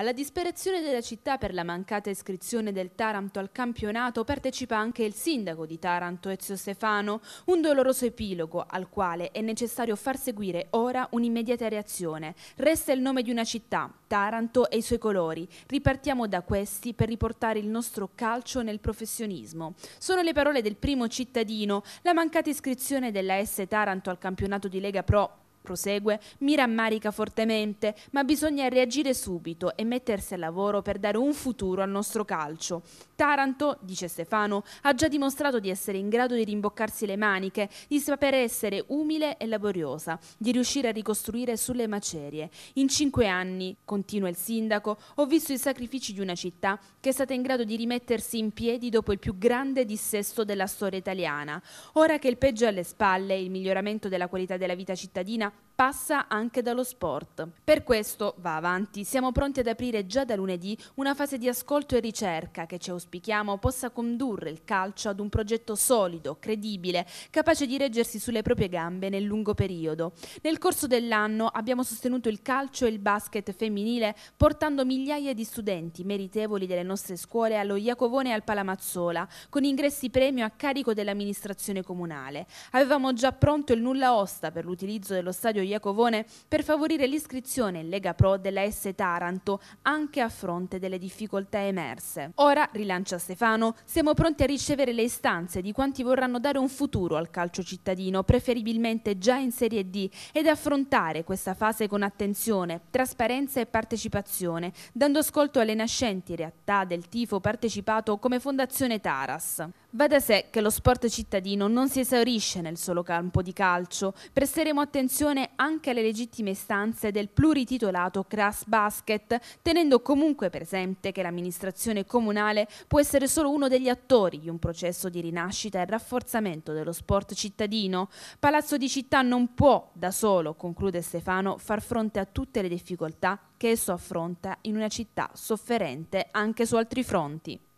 Alla disperazione della città per la mancata iscrizione del Taranto al campionato partecipa anche il sindaco di Taranto, Ezio Stefano, un doloroso epilogo al quale è necessario far seguire ora un'immediata reazione. Resta il nome di una città, Taranto e i suoi colori. Ripartiamo da questi per riportare il nostro calcio nel professionismo. Sono le parole del primo cittadino. La mancata iscrizione della S Taranto al campionato di Lega Pro Prosegue, mi rammarica fortemente, ma bisogna reagire subito e mettersi al lavoro per dare un futuro al nostro calcio. Taranto, dice Stefano, ha già dimostrato di essere in grado di rimboccarsi le maniche, di saper essere umile e laboriosa, di riuscire a ricostruire sulle macerie. In cinque anni, continua il sindaco, ho visto i sacrifici di una città che è stata in grado di rimettersi in piedi dopo il più grande dissesto della storia italiana. Ora che il peggio è alle spalle, il miglioramento della qualità della vita cittadina now. passa anche dallo sport. Per questo va avanti, siamo pronti ad aprire già da lunedì una fase di ascolto e ricerca che ci auspichiamo possa condurre il calcio ad un progetto solido, credibile, capace di reggersi sulle proprie gambe nel lungo periodo. Nel corso dell'anno abbiamo sostenuto il calcio e il basket femminile portando migliaia di studenti meritevoli delle nostre scuole allo Iacovone e al Palamazzola con ingressi premio a carico dell'amministrazione comunale. Avevamo già pronto il nulla osta per l'utilizzo dello stadio Iacovone per favorire l'iscrizione in Lega Pro della S Taranto, anche a fronte delle difficoltà emerse. Ora, rilancia Stefano, siamo pronti a ricevere le istanze di quanti vorranno dare un futuro al calcio cittadino, preferibilmente già in Serie D, ed affrontare questa fase con attenzione, trasparenza e partecipazione, dando ascolto alle nascenti realtà del tifo partecipato come Fondazione Taras. Va da sé che lo sport cittadino non si esaurisce nel solo campo di calcio, presteremo attenzione anche alle legittime istanze del plurititolato Grass Basket, tenendo comunque presente che l'amministrazione comunale può essere solo uno degli attori di un processo di rinascita e rafforzamento dello sport cittadino. Palazzo di Città non può da solo, conclude Stefano, far fronte a tutte le difficoltà che esso affronta in una città sofferente anche su altri fronti.